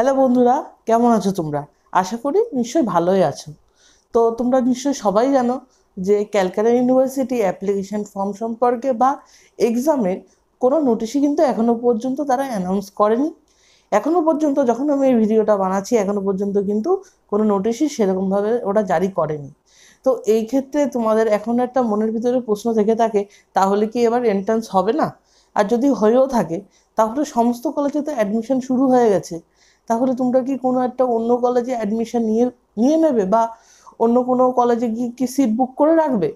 hello বন্ধুরা কেমন আছো তোমরা আশা করি নিশ্চয়ই ভালোই আছো তো তোমরা নিশ্চয়ই সবাই জানো যে ক্যালকাটা ইউনিভার্সিটি অ্যাপ্লিকেশন ফর্ম সম্পর্কে বা এক্সামের কোনো নোটিশই কিন্তু এখনও পর্যন্ত তারা অ্যানাউন্স করেনি এখনও পর্যন্ত যখন আমি এই ভিডিওটা বানাচ্ছি এখনও পর্যন্ত কিন্তু কোনো নোটিশই সেরকমভাবে ওটা জারি করেনি তো এই ক্ষেত্রে তোমাদের এখন একটা মনের ভিতরে প্রশ্ন থেকে থাকে তাহলে কি এবার এন্ট্রান্স হবে না আর যদি হয়েও থাকে তাহলে সমস্ত কলেজে তো অ্যাডমিশন শুরু হয়ে গেছে তাহলে তোমরা কি কোনো একটা অন্য কলেজে অ্যাডমিশন নিয়ে নিয়ে নেবে বা অন্য কোনো কলেজে গিয়ে কি সিট বুক করে রাখবে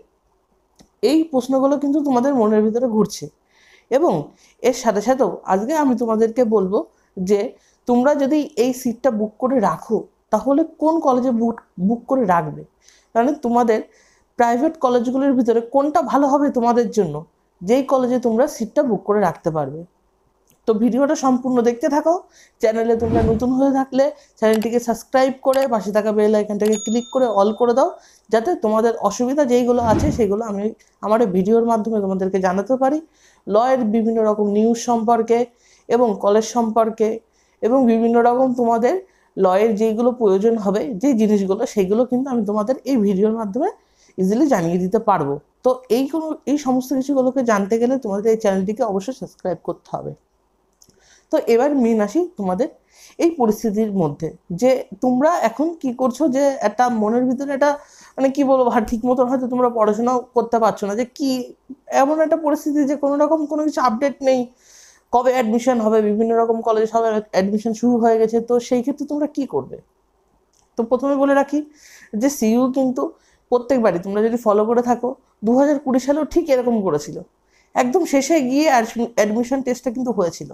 এই প্রশ্নগুলো কিন্তু তোমাদের মনের ভিতরে ঘুরছে এবং এর সাথে সাথেও আজকে আমি তোমাদেরকে বলবো যে তোমরা যদি এই সিটটা বুক করে রাখো তাহলে কোন কলেজে বুক বুক করে রাখবে কারণ তোমাদের প্রাইভেট কলেজগুলির ভিতরে কোনটা ভালো হবে তোমাদের জন্য যেই কলেজে তোমরা সিটটা বুক করে রাখতে পারবে তো ভিডিওটা সম্পূর্ণ দেখতে থাকো চ্যানেলে তোমরা নতুন হয়ে থাকলে চ্যানেলটিকে সাবস্ক্রাইব করে পাশে থাকা বেল আইকনটাকে ক্লিক করে অল করে দাও যাতে তোমাদের অসুবিধা যেইগুলো আছে সেগুলো আমি আমার ভিডিওর মাধ্যমে তোমাদেরকে জানাতে পারি লয়ের বিভিন্ন রকম নিউজ সম্পর্কে এবং কলেজ সম্পর্কে এবং বিভিন্ন রকম তোমাদের লয়ের যেগুলো প্রয়োজন হবে যে জিনিসগুলো সেগুলো কিন্তু আমি তোমাদের এই ভিডিওর মাধ্যমে ইজিলি জানিয়ে দিতে পারবো তো এই কোনো এই সমস্ত কিছুগুলোকে জানতে গেলে তোমাদের এই চ্যানেলটিকে অবশ্যই সাবস্ক্রাইব করতে হবে তো এবার মেন আসি তোমাদের এই পরিস্থিতির মধ্যে যে তোমরা এখন কি করছো যে একটা মনের ভিতরে একটা মানে কি বলবো আর ঠিক মতো হয়তো তোমরা পড়াশোনাও করতে পারছো না যে কি এমন একটা পরিস্থিতি যে কোনো রকম কোনো কিছু আপডেট নেই কবে অ্যাডমিশন হবে বিভিন্ন রকম কলেজে সবে অ্যাডমিশন শুরু হয়ে গেছে তো সেই ক্ষেত্রে তোমরা কি করবে তো প্রথমে বলে রাখি যে সিইউ কিন্তু প্রত্যেকবারই তোমরা যদি ফলো করে থাকো দু হাজার কুড়ি সালেও ঠিক এরকম করেছিল একদম শেষে গিয়ে অ্যাডমিশন টেস্টটা কিন্তু হয়েছিল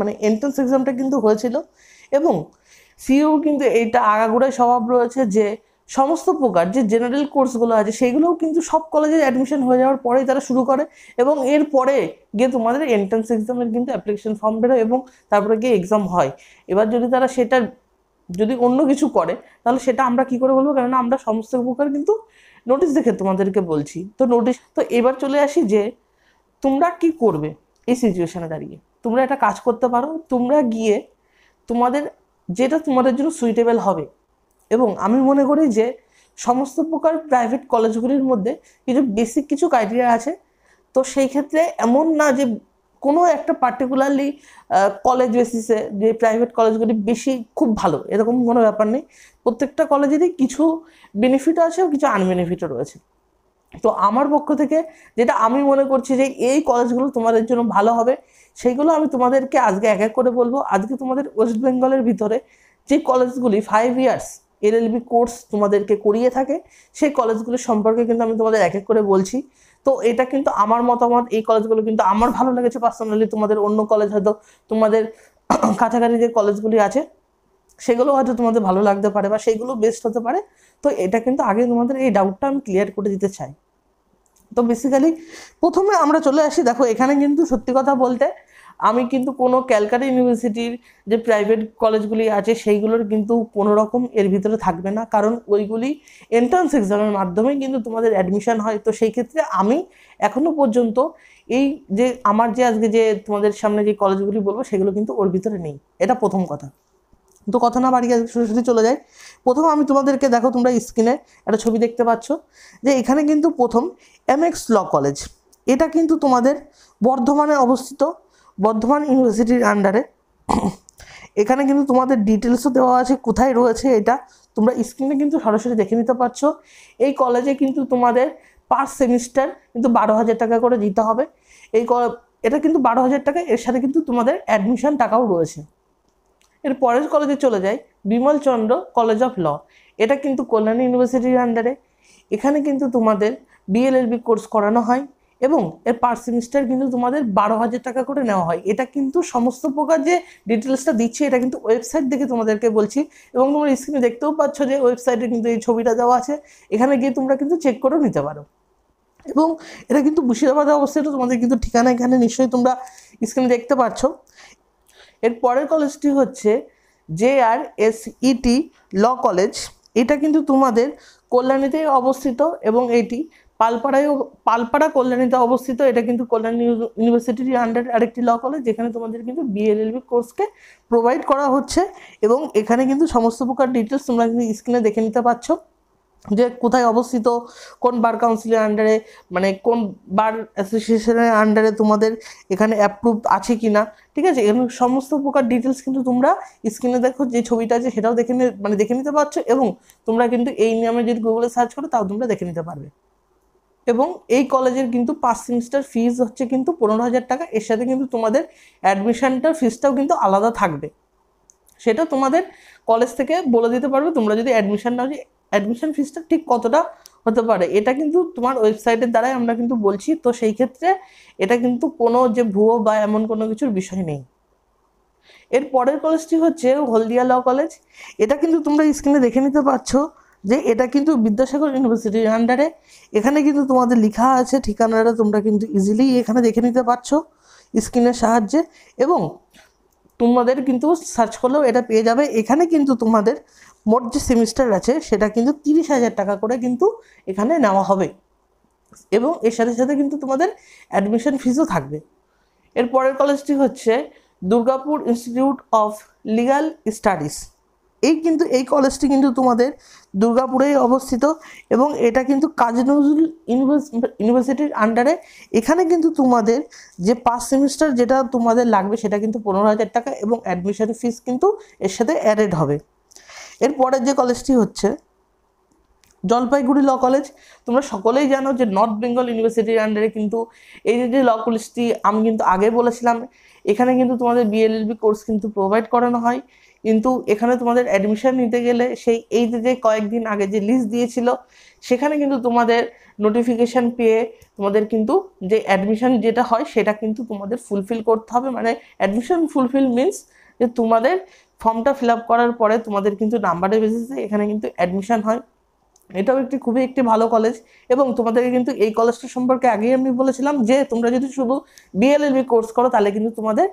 মানে এন্ট্রান্স এক্সামটা কিন্তু হয়েছিল এবং সিইউ কিন্তু এইটা আগাগোড়ায় স্বভাব রয়েছে যে সমস্ত প্রকার যে জেনারেল কোর্সগুলো আছে সেগুলোও কিন্তু সব কলেজে অ্যাডমিশন হয়ে যাওয়ার পরেই তারা শুরু করে এবং এর পরে গিয়ে তোমাদের এন্ট্রান্স এক্সামের কিন্তু অ্যাপ্লিকেশন ফর্ম বেরোয় এবং তারপরে গিয়ে এক্সাম হয় এবার যদি তারা সেটা যদি অন্য কিছু করে তাহলে সেটা আমরা কি করে বলবো কেননা আমরা সমস্ত প্রকার কিন্তু নোটিশ দেখে তোমাদেরকে বলছি তো নোটিশ তো এবার চলে আসি যে তোমরা কি করবে এই সিচুয়েশানে দাঁড়িয়ে তোমরা একটা কাজ করতে পারো তোমরা গিয়ে তোমাদের যেটা তোমাদের জন্য সুইটেবল হবে এবং আমি মনে করি যে সমস্ত প্রকার প্রাইভেট কলেজগুলির মধ্যে কিছু বেসিক কিছু ক্রাইটেরিয়া আছে তো সেই ক্ষেত্রে এমন না যে কোনো একটা পার্টিকুলারলি কলেজ বেসিসে যে প্রাইভেট কলেজগুলি বেশি খুব ভালো এরকম কোনো ব্যাপার নেই প্রত্যেকটা কলেজেরই কিছু বেনিফিট আছে কিছু আনবেনিফিটও রয়েছে তো আমার পক্ষ থেকে যেটা আমি মনে করছি যে এই কলেজগুলো তোমাদের জন্য ভালো হবে সেইগুলো আমি তোমাদেরকে আজকে এক এক করে বলবো আজকে তোমাদের ওয়েস্ট বেঙ্গলের ভিতরে যে কলেজগুলি ফাইভ ইয়ার্স এলএলবি কোর্স তোমাদেরকে করিয়ে থাকে সেই কলেজগুলো সম্পর্কে কিন্তু আমি তোমাদের এক এক করে বলছি তো এটা কিন্তু আমার মতামত এই কলেজগুলো কিন্তু আমার ভালো লেগেছে পার্সোনালি তোমাদের অন্য কলেজ হয়তো তোমাদের কাছাকাছি যে কলেজগুলি আছে সেগুলো হয়তো তোমাদের ভালো লাগতে পারে বা সেইগুলো বেস্ট হতে পারে তো এটা কিন্তু আগে তোমাদের এই ডাউটটা আমি ক্লিয়ার করে দিতে চাই তো বেসিক্যালি প্রথমে আমরা চলে আসি দেখো এখানে কিন্তু সত্যি কথা বলতে আমি কিন্তু কোনো ক্যালকাটা ইউনিভার্সিটির যে প্রাইভেট কলেজগুলি আছে সেইগুলোর কিন্তু কোনো রকম এর ভিতরে থাকবে না কারণ ওইগুলি এন্ট্রান্স এক্সামের মাধ্যমে কিন্তু তোমাদের অ্যাডমিশান হয় তো সেই ক্ষেত্রে আমি এখনও পর্যন্ত এই যে আমার যে আজকে যে তোমাদের সামনে যে কলেজগুলি বলবো সেগুলো কিন্তু ওর ভিতরে নেই এটা প্রথম কথা তো কথা না বাড়িয়ে সরাসরি চলে যায় প্রথম আমি তোমাদেরকে দেখো তোমরা স্ক্রিনে একটা ছবি দেখতে পাচ্ছ যে এখানে কিন্তু প্রথম এমএক্স ল কলেজ এটা কিন্তু তোমাদের বর্ধমানে অবস্থিত বর্ধমান ইউনিভার্সিটির আন্ডারে এখানে কিন্তু তোমাদের ডিটেলসও দেওয়া আছে কোথায় রয়েছে এটা তোমরা স্ক্রিনে কিন্তু সরাসরি দেখে নিতে পারছো এই কলেজে কিন্তু তোমাদের পার সেমিস্টার কিন্তু বারো হাজার টাকা করে দিতে হবে এই এটা কিন্তু বারো হাজার টাকা এর সাথে কিন্তু তোমাদের অ্যাডমিশন টাকাও রয়েছে এর পরের কলেজে চলে যাই Bimal Chandra College of Law এটা কিন্তু কল্যাণী ইউনিভার্সিটির আন্ডারে এখানে কিন্তু তোমাদের বিএলএলবি কোর্স করানো হয় এবং এর পার সেমিস্টার কিন্তু তোমাদের বারো হাজার টাকা করে নেওয়া হয় এটা কিন্তু সমস্ত প্রকার যে ডিটেলসটা দিচ্ছে এটা কিন্তু ওয়েবসাইট দেখে তোমাদেরকে বলছি এবং তোমরা স্ক্রিনে দেখতেও পাচ্ছ যে ওয়েবসাইটে কিন্তু এই ছবিটা দেওয়া আছে এখানে গিয়ে তোমরা কিন্তু চেক করেও নিতে পারো এবং এটা কিন্তু মুর্শিদাবাদে অবস্থিত তোমাদের কিন্তু ঠিকানা এখানে নিশ্চয়ই তোমরা স্ক্রিনে দেখতে পাচ্ছ এর পরের কলেজটি হচ্ছে J R S E T law college এটা কিন্তু তোমাদের কল্যাণীতে অবস্থিত এবং এটি পালপাড়ায় পালপাড়া কল্যাণীতে অবস্থিত এটা কিন্তু কল্যাণী ইউনিভার্সিটির আন্ডার আরেকটি ল কলেজ যেখানে তোমাদের কিন্তু বিএলএলবি কোর্সকে প্রোভাইড করা হচ্ছে এবং এখানে কিন্তু সমস্ত প্রকার ডিটেলস তোমরা কিন্তু স্ক্রিনে দেখে নিতে পারছো যে কোথায় অবস্থিত কোন বার কাউন্সিলের আন্ডারে মানে কোন বার অ্যাসোসিয়েশনের আন্ডারে তোমাদের এখানে অ্যাপ্রুভ আছে কি না ঠিক আছে এবং সমস্ত প্রকার ডিটেলস কিন্তু তোমরা স্ক্রিনে দেখো যে ছবিটা আছে সেটাও দেখে মানে দেখে নিতে পারছো এবং তোমরা কিন্তু এই নিয়মে যদি গুগলে সার্চ করো তাও তোমরা দেখে নিতে পারবে এবং এই কলেজের কিন্তু পাঁচ সেমিস্টার ফিজ হচ্ছে কিন্তু পনেরো হাজার টাকা এর সাথে কিন্তু তোমাদের অ্যাডমিশানটার ফিজটাও কিন্তু আলাদা থাকবে সেটা তোমাদের কলেজ থেকে বলে দিতে পারবে তোমরা যদি অ্যাডমিশান নাও যে অ্যাডমিশন ফিসটা ঠিক কতটা হতে পারে এটা কিন্তু তোমার ওয়েবসাইটের দ্বারাই আমরা কিন্তু বলছি তো সেই ক্ষেত্রে এটা কিন্তু কোনো যে ভুয়ো বা এমন কোনো কিছুর বিষয় নেই এর পরের কলেজটি হচ্ছে হলদিয়া ল কলেজ এটা কিন্তু তোমরা স্ক্রিনে দেখে নিতে পারছো যে এটা কিন্তু বিদ্যাসাগর ইউনিভার্সিটির আন্ডারে এখানে কিন্তু তোমাদের লেখা আছে ঠিকানাটা তোমরা কিন্তু ইজিলি এখানে দেখে নিতে পারছো স্ক্রিনের সাহায্যে এবং তোমাদের কিন্তু সার্চ করলেও এটা পেয়ে যাবে এখানে কিন্তু তোমাদের মোট যে সেমিস্টার আছে সেটা কিন্তু তিরিশ হাজার টাকা করে কিন্তু এখানে নেওয়া হবে এবং এর সাথে সাথে কিন্তু তোমাদের অ্যাডমিশন ফিজও থাকবে এর পরের কলেজটি হচ্ছে Durgapur Institute of Legal Studies এই কিন্তু এই কলেজটি কিন্তু তোমাদের দুর্গাপুরেই অবস্থিত এবং এটা কিন্তু কাজী নজরুল ইউনিভার্সিটির আন্ডারে এখানে কিন্তু তোমাদের যে পাঁচ সেমিস্টার যেটা তোমাদের লাগবে সেটা কিন্তু পনেরো হাজার টাকা এবং অ্যাডমিশন ফিস কিন্তু এর সাথে অ্যাডেড হবে এরপরের যে কলেজটি হচ্ছে জলপাইগুড়ি ল কলেজ তোমরা সকলেই জানো যে নর্থ বেঙ্গল ইউনিভার্সিটির আন্ডারে কিন্তু এই যে ল কলেজটি আমি কিন্তু আগে বলেছিলাম এখানে কিন্তু তোমাদের বিএলএলবি কোর্স কিন্তু প্রোভাইড করানো হয় কিন্তু এখানে তোমাদের অ্যাডমিশন নিতে গেলে সেই এই যে কয়েকদিন আগে যে লিস্ট দিয়েছিল সেখানে কিন্তু তোমাদের নোটিফিকেশান পেয়ে তোমাদের কিন্তু যে অ্যাডমিশন যেটা হয় সেটা কিন্তু তোমাদের ফুলফিল করতে হবে মানে অ্যাডমিশন ফুলফিল মিনস যে তোমাদের ফর্মটা ফিল করার পরে তোমাদের কিন্তু নাম্বারের বেসিসে এখানে কিন্তু অ্যাডমিশন হয় এটাও একটি খুবই একটি ভালো কলেজ এবং তোমাদেরকে কিন্তু এই কলেজটা সম্পর্কে আগেই আমি বলেছিলাম যে তোমরা যদি শুধু বিএলএলবি কোর্স করো তাহলে কিন্তু তোমাদের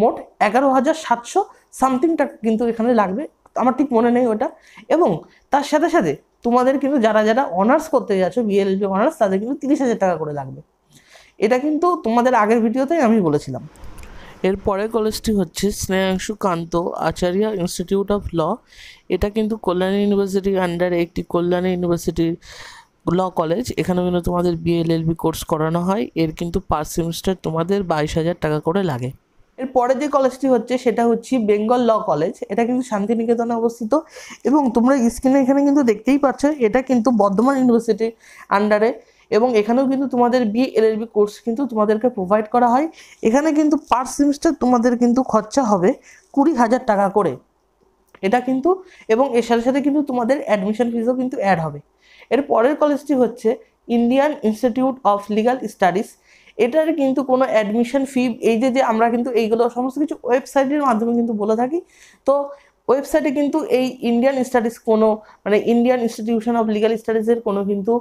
মোট এগারো হাজার সাতশো সামথিংটা কিন্তু এখানে লাগবে আমার ঠিক মনে নেই ওটা এবং তার সাথে সাথে তোমাদের কিন্তু যারা যারা অনার্স করতে যাচ্ছ বিএলবি অনার্স তাদের কিন্তু তিরিশ হাজার টাকা করে লাগবে এটা কিন্তু তোমাদের আগের ভিডিওতেই আমি বলেছিলাম এরপরের কলেজটি হচ্ছে Snehangshu Kanta Acharya Institute of Law এটা কিন্তু কল্যাণী ইউনিভার্সিটির আন্ডারে একটি কল্যাণী ইউনিভার্সিটির ল কলেজ এখানে কিন্তু তোমাদের বিএলএলবি কোর্স করানো হয় এর কিন্তু পার সেমিস্টার তোমাদের বাইশ হাজার টাকা করে লাগে পরে যে কলেজটি হচ্ছে সেটা হচ্ছে বেঙ্গল ল কলেজ এটা কিন্তু শান্তিনিকেতনে অবস্থিত এবং তোমরা স্ক্রিনে এখানে কিন্তু দেখতেই পাচ্ছ এটা কিন্তু বর্ধমান ইউনিভার্সিটির আন্ডারে এবং এখানেও কিন্তু তোমাদের বিএলএলবি কোর্স কিন্তু তোমাদেরকে প্রোভাইড করা হয় এখানে কিন্তু পার সেমিস্টার তোমাদের কিন্তু খরচা হবে কুড়ি হাজার টাকা করে এটা কিন্তু এবং এর সাথে সাথে কিন্তু তোমাদের অ্যাডমিশন ফিজও কিন্তু অ্যাড হবে এর পরের কলেজটি হচ্ছে Indian Institute of Legal Studies এটার কিন্তু কোনো অ্যাডমিশন ফি এই যে যে আমরা কিন্তু এইগুলো সমস্ত কিছু ওয়েবসাইটের মাধ্যমে কিন্তু বলে থাকি তো ওয়েবসাইটে কিন্তু এই ইন্ডিয়ান স্টাডিজ কোনো মানে ইন্ডিয়ান ইনস্টিটিউশন অফ লিগাল স্টাডিজের কোনো কিন্তু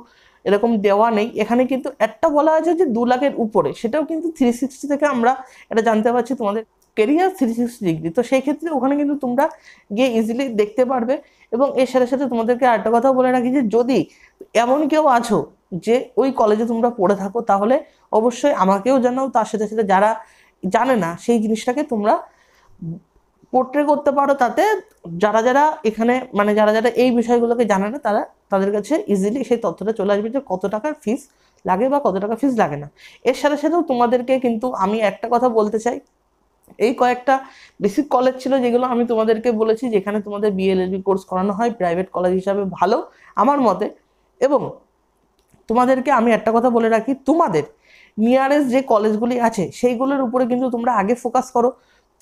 এরকম দেওয়া নেই এখানে কিন্তু একটা বলা আছে যে দু লাখের উপরে সেটাও কিন্তু থ্রি সিক্সটি থেকে আমরা এটা জানতে পারছি তোমাদের কেরিয়ার থ্রি সিক্সটি ডিগ্রি তো সেই ক্ষেত্রে ওখানে কিন্তু তোমরা গিয়ে ইজিলি দেখতে পারবে এবং এর সাথে সাথে তোমাদেরকে আরেকটা কথা বলে রাখি যে যদি এমন কেউ আছো যে ওই কলেজে তোমরা পড়ে থাকো তাহলে অবশ্যই আমাকেও জানাও তার সাথে সাথে যারা জানে না সেই জিনিসটাকে তোমরা পোর্ট্রে করতে পারো তাতে যারা যারা এখানে মানে যারা যারা এই বিষয়গুলোকে জানে না তারা তাদের কাছে ইজিলি সেই তথ্যটা চলে আসবে যে কত টাকার ফিস লাগে বা কত টাকা ফিস লাগে না এর সাথে সাথেও তোমাদেরকে কিন্তু আমি একটা কথা বলতে চাই এই কয়েকটা বেসিক কলেজ ছিল যেগুলো আমি তোমাদেরকে বলেছি যেখানে তোমাদের বিএলএলবি কোর্স করানো হয় প্রাইভেট কলেজ হিসাবে ভালো আমার মতে এবং তোমাদেরকে আমি একটা কথা বলে রাখি তোমাদের নিয়ারেস্ট যে কলেজগুলি আছে সেইগুলোর উপরে কিন্তু তোমরা আগে ফোকাস করো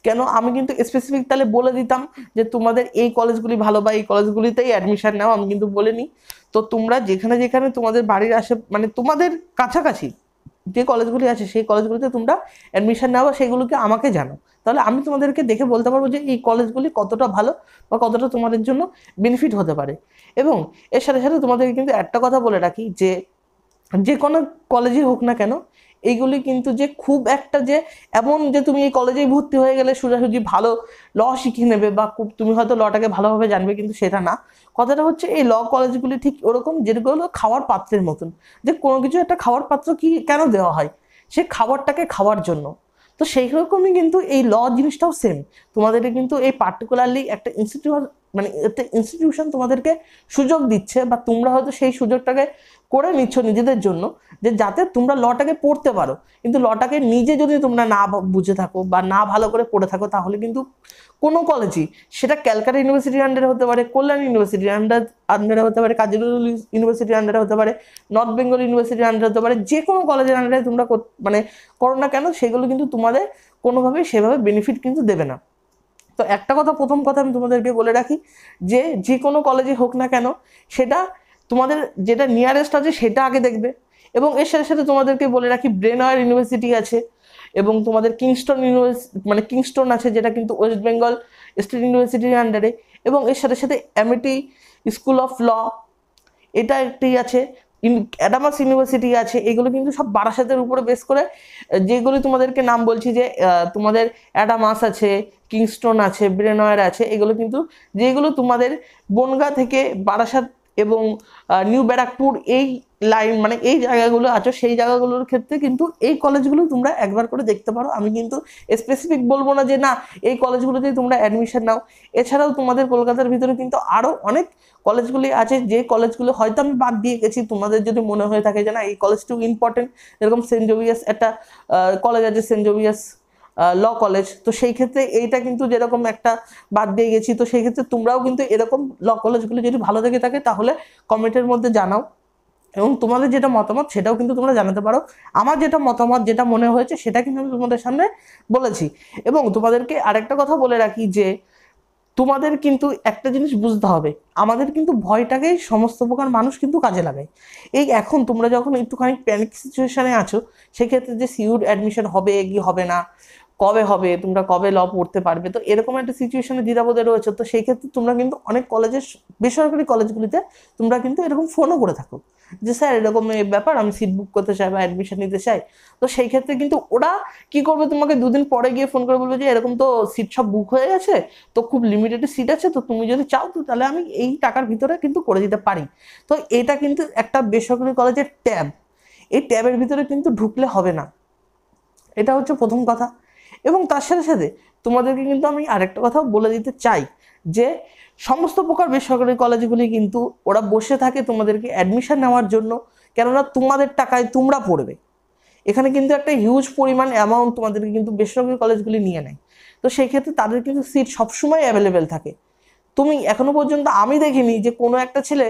কেন আমি কিন্তু স্পেসিফিক তাহলে বলে দিতাম যে তোমাদের এই কলেজগুলি ভালো বা এই কলেজগুলিতেই অ্যাডমিশান নাও আমি কিন্তু বলিনি তো তোমরা যেখানে যেখানে তোমাদের বাড়ির আসে মানে তোমাদের কাছাকাছি যে কলেজগুলি আছে সেই কলেজগুলিতে তোমরা অ্যাডমিশান নাও সেগুলোকে আমাকে জানো তাহলে আমি তোমাদেরকে দেখে বলতে পারবো যে এই কলেজগুলি কতটা ভালো বা কতটা তোমাদের জন্য বেনিফিট হতে পারে এবং এর সাথে সাথে তোমাদেরকে কিন্তু একটা কথা বলে রাখি যে যে কোনো কলেজই হোক না কেন এইগুলি কিন্তু যে খুব একটা যে এমন যে তুমি এই কলেজেই ভর্তি হয়ে গেলে সোজাসুজি ভালো ল শিখে নেবে বা খুব তুমি হয়তো লটাকে ভালোভাবে জানবে কিন্তু সেটা না কথাটা হচ্ছে এই ল কলেজগুলি ঠিক ওরকম যেগুলো খাওয়ার পাত্রের মতন যে কোনো কিছু একটা খাওয়ার পাত্র কি কেন দেওয়া হয় সে খাবারটাকে খাওয়ার জন্য তো সেই রকমই কিন্তু এই ল জিনিসটাও সেম তোমাদেরকে কিন্তু এই পার্টিকুলারলি একটা ইনস্টিটিউশন মানে একটা ইনস্টিটিউশন তোমাদেরকে সুযোগ দিচ্ছে বা তোমরা হয়তো সেই সুযোগটাকে করে নিচ্ছ নিজেদের জন্য যে যাতে তোমরা লটাকে পড়তে পারো কিন্তু লটাকে নিজে যদি তোমরা না বুঝে থাকো বা না ভালো করে পড়ে থাকো তাহলে কিন্তু কোনো কলেজই সেটা ক্যালকাটা ইউনিভার্সিটির আন্ডারে হতে পারে কল্যাণ ইউনিভার্সিটির আন্ডার আন্ডারে হতে পারে কাজিরুল ইউনিভার্সিটির আন্ডারে হতে পারে নর্থ বেঙ্গল ইউনিভার্সিটির আন্ডারে হতে পারে যে কোনো কলেজের আন্ডারে তোমরা মানে করো না কেন সেগুলো কিন্তু তোমাদের কোনোভাবেই সেভাবে বেনিফিট কিন্তু দেবে না তো একটা কথা প্রথম কথা আমি তোমাদেরকে বলে রাখি যে যে কোনো কলেজে হোক না কেন সেটা তোমাদের যেটা নিয়ারেস্ট আছে সেটা আগে দেখবে এবং এর সাথে সাথে তোমাদেরকে বলে রাখি ব্রেনওয়ার ইউনিভার্সিটি আছে এবং তোমাদের কিংস্টন ইউনিভার্সিটি মানে কিংস্টন আছে যেটা কিন্তু ওয়েস্ট বেঙ্গল স্টেট ইউনিভার্সিটির আন্ডারে এবং এর সাথে সাথে অ্যামিটি স্কুল অফ ল এটা একটি আছে অ্যাডামাস ইউনিভার্সিটি আছে এগুলো কিন্তু সব বারাসাতের উপরে বেস করে যেগুলো তোমাদেরকে নাম বলছি যে তোমাদের অ্যাডামাস আছে কিংস্টন আছে ব্রেনয়ার আছে এগুলো কিন্তু যেগুলো তোমাদের বনগা থেকে বারাসাত এবং নিউ ব্যারাকপুর এই লাইন মানে এই জায়গাগুলো আছো সেই জায়গাগুলোর ক্ষেত্রে কিন্তু এই কলেজগুলো তোমরা একবার করে দেখতে পারো আমি কিন্তু স্পেসিফিক বলবো না যে না এই কলেজগুলোতেই তোমরা অ্যাডমিশন নাও এছাড়াও তোমাদের কলকাতার ভিতরে কিন্তু আরও অনেক কলেজগুলি আছে যে কলেজগুলো হয়তো আমি বাদ দিয়ে গেছি তোমাদের যদি মনে হয়ে থাকে যে না এই কলেজটিও ইম্পর্টেন্ট যেরকম সেন্ট জোভিয়াস একটা কলেজ আছে সেন্ট জোভিয়াস ল কলেজ তো সেই ক্ষেত্রে এইটা কিন্তু যেরকম একটা বাদ দিয়ে গেছি তো সেই ক্ষেত্রে তোমরাও কিন্তু এরকম ল কলেজগুলো যদি ভালো থেকে থাকে তাহলে কমেন্টের মধ্যে জানাও এবং তোমাদের যেটা মতামত সেটাও কিন্তু তোমরা জানাতে পারো আমার যেটা মতামত যেটা মনে হয়েছে সেটা কিন্তু আমি তোমাদের সামনে বলেছি এবং তোমাদেরকে আরেকটা কথা বলে রাখি যে তোমাদের কিন্তু একটা জিনিস বুঝতে হবে আমাদের কিন্তু ভয়টাকে সমস্ত প্রকার মানুষ কিন্তু কাজে লাগায় এই এখন তোমরা যখন একটুখানি প্যানিক সিচুয়েশানে আছো সেক্ষেত্রে যে সিউর অ্যাডমিশন হবে কি হবে না কবে হবে তোমরা কবে ল পড়তে পারবে তো এরকম একটা সিচুয়েশানে দ্বিধাবোধে রয়েছে তো সেই ক্ষেত্রে তোমরা কিন্তু অনেক কলেজের বেসরকারি কলেজগুলিতে তোমরা কিন্তু এরকম ফোনও করে থাকো যে স্যার এরকম ব্যাপার আমি সিট বুক করতে চাই বা অ্যাডমিশন নিতে চাই তো সেই ক্ষেত্রে কিন্তু ওরা কি করবে তোমাকে দুদিন পরে গিয়ে ফোন করে বলবে যে এরকম তো সিট সব বুক হয়ে গেছে তো খুব লিমিটেড সিট আছে তো তুমি যদি চাও তো তাহলে আমি এই টাকার ভিতরে কিন্তু করে দিতে পারি তো এটা কিন্তু একটা বেসরকারি কলেজের ট্যাব এই ট্যাবের ভিতরে কিন্তু ঢুকলে হবে না এটা হচ্ছে প্রথম কথা এবং তার সাথে সাথে তোমাদেরকে কিন্তু আমি আরেকটা কথাও বলে দিতে চাই যে সমস্ত প্রকার বেসরকারি কলেজগুলি কিন্তু ওরা বসে থাকে তোমাদেরকে অ্যাডমিশান নেওয়ার জন্য কেননা তোমাদের টাকায় তোমরা পড়বে এখানে কিন্তু একটা হিউজ পরিমাণ অ্যামাউন্ট তোমাদেরকে কিন্তু বেসরকারি কলেজগুলি নিয়ে নেয় তো সেই ক্ষেত্রে তাদের কিন্তু সিট সবসময় অ্যাভেলেবেল থাকে তুমি এখনো পর্যন্ত আমি দেখিনি যে কোনো একটা ছেলে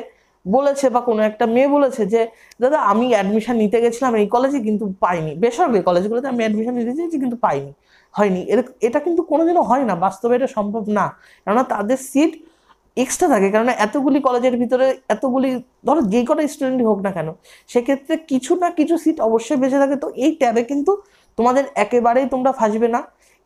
বলেছে বা কোনো একটা মেয়ে বলেছে যে দাদা আমি অ্যাডমিশান নিতে গেছিলাম এই কলেজে কিন্তু পাইনি বেসরকারি কলেজগুলোতে আমি অ্যাডমিশান নিতে চেয়েছি কিন্তু পাইনি হয়নি এটা কিন্তু কোনোদিনও হয় না বাস্তবে এটা সম্ভব না কেননা তাদের সিট এক্সট্রা থাকে কারণ এতগুলি কলেজের ভিতরে এতগুলি ধরো যে কটা স্টুডেন্টই হোক না কেন সেক্ষেত্রে কিছু না কিছু সিট অবশ্যই বেঁচে থাকে তো এই ট্যাবে কিন্তু তোমাদের একেবারেই তোমরা ফাঁসবে না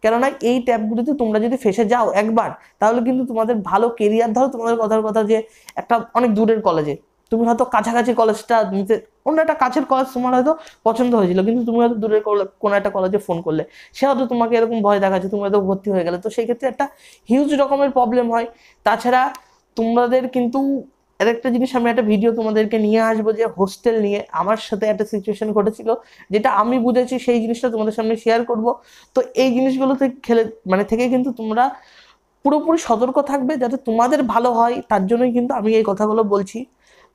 কেননা এই ট্যাবগুলিতে তোমরা যদি ফেসে যাও একবার তাহলে কিন্তু তোমাদের ভালো কেরিয়ার ধরো তোমাদের কথার কথা যে একটা অনেক দূরের কলেজে তুমি হয়তো কাছাকাছি কলেজটা নিতে অন্য একটা কাছের কলেজ তোমার হয়তো পছন্দ হয়েছিল কিন্তু তুমি হয়তো দূরের কোনো একটা কলেজে ফোন করলে সে হয়তো তোমাকে এরকম ভয় দেখাচ্ছে তুমি হয়তো ভর্তি হয়ে গেলে তো সেই ক্ষেত্রে একটা হিউজ রকমের প্রবলেম হয় তাছাড়া তোমাদের কিন্তু আর একটা জিনিস আমি একটা ভিডিও তোমাদেরকে নিয়ে আসবো যে হোস্টেল নিয়ে আমার সাথে একটা সিচুয়েশন ঘটেছিল যেটা আমি বুঝেছি সেই জিনিসটা তোমাদের সামনে শেয়ার করব তো এই জিনিসগুলো থেকে খেলে মানে থেকে কিন্তু তোমরা পুরোপুরি সতর্ক থাকবে যাতে তোমাদের ভালো হয় তার জন্যই কিন্তু আমি এই কথাগুলো বলছি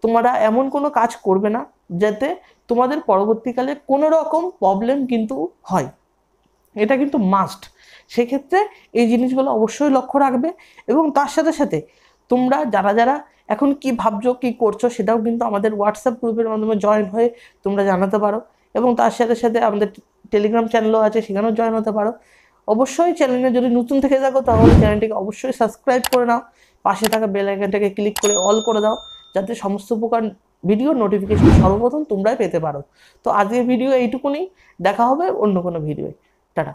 তোমরা এমন কোনো কাজ করবে না যাতে তোমাদের পরবর্তীকালে কোনো রকম প্রবলেম কিন্তু হয় এটা কিন্তু মাস্ট সেক্ষেত্রে এই জিনিসগুলো অবশ্যই লক্ষ্য রাখবে এবং তার সাথে সাথে তোমরা যারা যারা এখন কি ভাবছো কি করছো সেটাও কিন্তু আমাদের হোয়াটসঅ্যাপ গ্রুপের মাধ্যমে জয়েন হয়ে তোমরা জানাতে পারো এবং তার সাথে সাথে আমাদের টেলিগ্রাম চ্যানেলও আছে সেখানেও জয়েন হতে পারো অবশ্যই চ্যানেলে যদি নতুন থেকে থাকো তাহলে চ্যানেলটিকে অবশ্যই সাবস্ক্রাইব করে নাও পাশে থাকা বেল আইকনটাকে ক্লিক করে অল করে দাও যাতে সমস্ত প্রকার ভিডিও নোটিফিকেশন সর্বপ্রথম তোমরাই পেতে পারো তো আজকের ভিডিও এইটুকুনি দেখা হবে অন্য কোনো ভিডিওয়ে টাটা